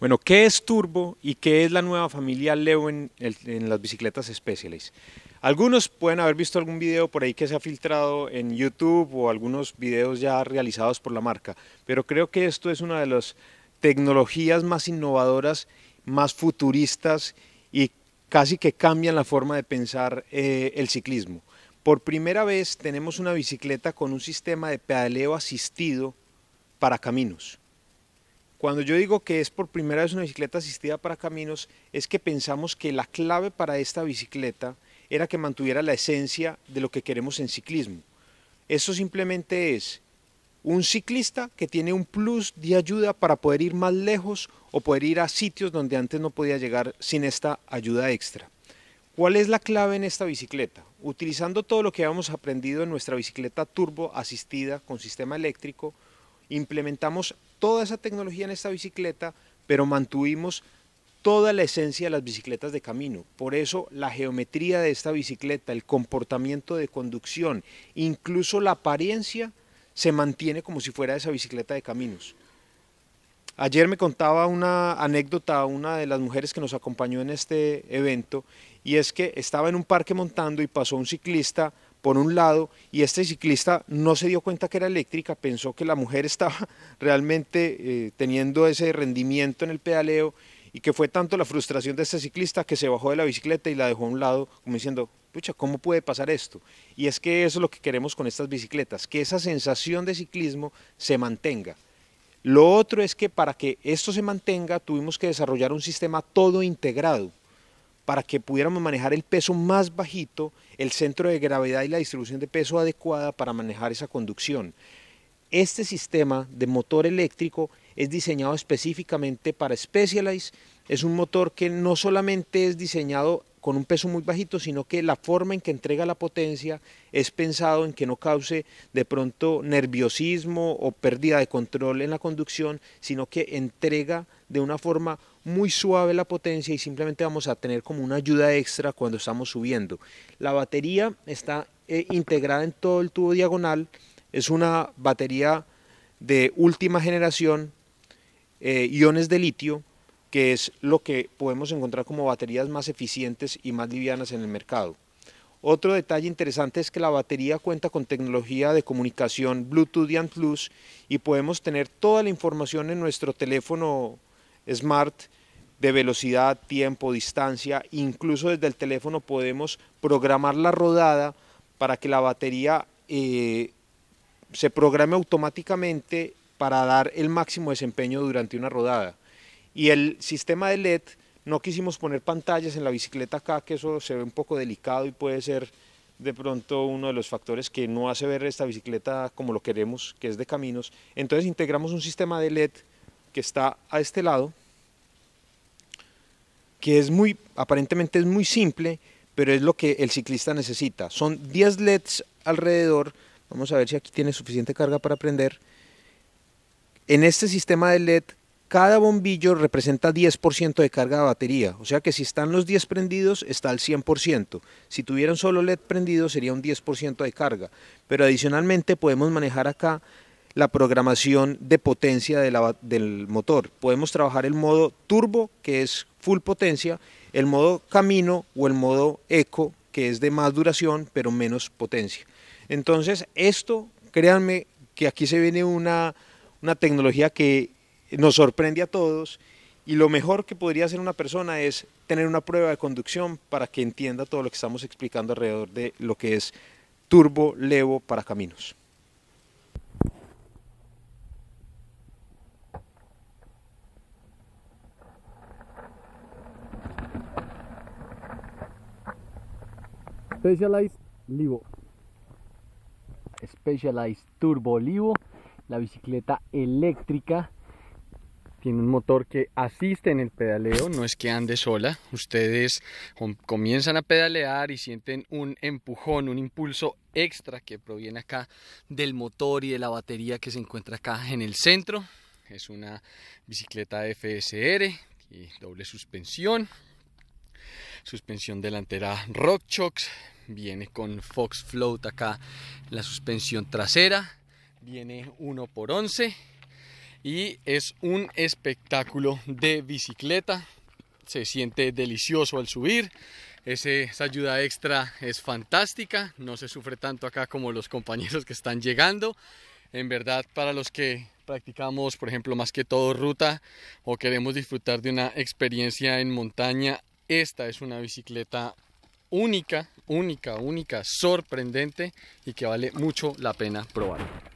Bueno, ¿qué es Turbo y qué es la nueva familia Leo en, las bicicletas Specialized? Algunos pueden haber visto algún video por ahí que se ha filtrado en YouTube o algunos videos ya realizados por la marca, pero creo que esto es una de las tecnologías más innovadoras, más futuristas y casi que cambian la forma de pensar eh, el ciclismo. Por primera vez tenemos una bicicleta con un sistema de pedaleo asistido para caminos. Cuando yo digo que es por primera vez una bicicleta asistida para caminos, es que pensamos que la clave para esta bicicleta era que mantuviera la esencia de lo que queremos en ciclismo. Eso simplemente es un ciclista que tiene un plus de ayuda para poder ir más lejos o poder ir a sitios donde antes no podía llegar sin esta ayuda extra. ¿Cuál es la clave en esta bicicleta? Utilizando todo lo que habíamos aprendido en nuestra bicicleta turbo asistida con sistema eléctrico, implementamos toda esa tecnología en esta bicicleta, pero mantuvimos toda la esencia de las bicicletas de camino. Por eso la geometría de esta bicicleta, el comportamiento de conducción, incluso la apariencia, se mantiene como si fuera esa bicicleta de caminos. Ayer me contaba una anécdota una de las mujeres que nos acompañó en este evento y es que estaba en un parque montando y pasó un ciclista por un lado, y este ciclista no se dio cuenta que era eléctrica, pensó que la mujer estaba realmente eh, teniendo ese rendimiento en el pedaleo y que fue tanto la frustración de este ciclista que se bajó de la bicicleta y la dejó a un lado, como diciendo, pucha, ¿cómo puede pasar esto? Y es que eso es lo que queremos con estas bicicletas, que esa sensación de ciclismo se mantenga. Lo otro es que para que esto se mantenga tuvimos que desarrollar un sistema todo integrado, para que pudiéramos manejar el peso más bajito, el centro de gravedad y la distribución de peso adecuada para manejar esa conducción. Este sistema de motor eléctrico es diseñado específicamente para Specialized. Es un motor que no solamente es diseñado con un peso muy bajito, sino que la forma en que entrega la potencia es pensado en que no cause de pronto nerviosismo o pérdida de control en la conducción, sino que entrega de una forma muy suave la potencia y simplemente vamos a tener como una ayuda extra cuando estamos subiendo. La batería está eh, integrada en todo el tubo diagonal, es una batería de última generación, eh, iones de litio, que es lo que podemos encontrar como baterías más eficientes y más livianas en el mercado. Otro detalle interesante es que la batería cuenta con tecnología de comunicación Bluetooth y Plus y podemos tener toda la información en nuestro teléfono smart de velocidad, tiempo, distancia, incluso desde el teléfono podemos programar la rodada para que la batería eh, se programe automáticamente para dar el máximo desempeño durante una rodada. Y el sistema de LED, no quisimos poner pantallas en la bicicleta acá, que eso se ve un poco delicado y puede ser de pronto uno de los factores que no hace ver esta bicicleta como lo queremos, que es de caminos. Entonces integramos un sistema de LED que está a este lado, que es muy, aparentemente es muy simple, pero es lo que el ciclista necesita. Son 10 LEDs alrededor, vamos a ver si aquí tiene suficiente carga para prender. En este sistema de LED cada bombillo representa 10% de carga de batería, o sea que si están los 10 prendidos está al 100%. Si tuvieran solo LED prendido sería un 10% de carga, pero adicionalmente podemos manejar acá la programación de potencia del motor. Podemos trabajar el modo turbo, que es full potencia, el modo camino o el modo eco, que es de más duración pero menos potencia. Entonces esto, créanme que aquí se viene una, una tecnología que nos sorprende a todos y lo mejor que podría hacer una persona es tener una prueba de conducción para que entienda todo lo que estamos explicando alrededor de lo que es turbo, levo para caminos. Specialized Livo. Specialized Turbo Livo, la bicicleta eléctrica tiene un motor que asiste en el pedaleo, no es que ande sola. Ustedes comienzan a pedalear y sienten un empujón, un impulso extra que proviene acá del motor y de la batería que se encuentra acá en el centro. Es una bicicleta FSR y doble suspensión. Suspensión delantera RockShox, viene con Fox Float acá la suspensión trasera, viene 1 x 11 y es un espectáculo de bicicleta. Se siente delicioso al subir. esa ayuda extra es fantástica. No se sufre tanto acá como los compañeros que están llegando. En verdad, para los que practicamos, por ejemplo, más que todo ruta o queremos disfrutar de una experiencia en montaña, esta es una bicicleta única, única, única, sorprendente y que vale mucho la pena probar.